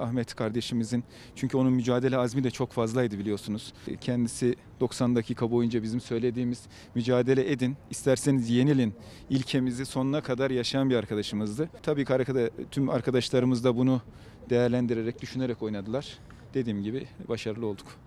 Ahmet kardeşimizin. Çünkü onun mücadele azmi de çok fazlaydı biliyorsunuz. Kendisi 90 dakika boyunca bizim söylediğimiz mücadele edin, isterseniz yenilin ilkemizi sonuna kadar yaşayan bir arkadaşımızdı. Tabii ki arkada, tüm arkadaşlarımız da bunu değerlendirerek, düşünerek oynadılar. Dediğim gibi başarılı olduk.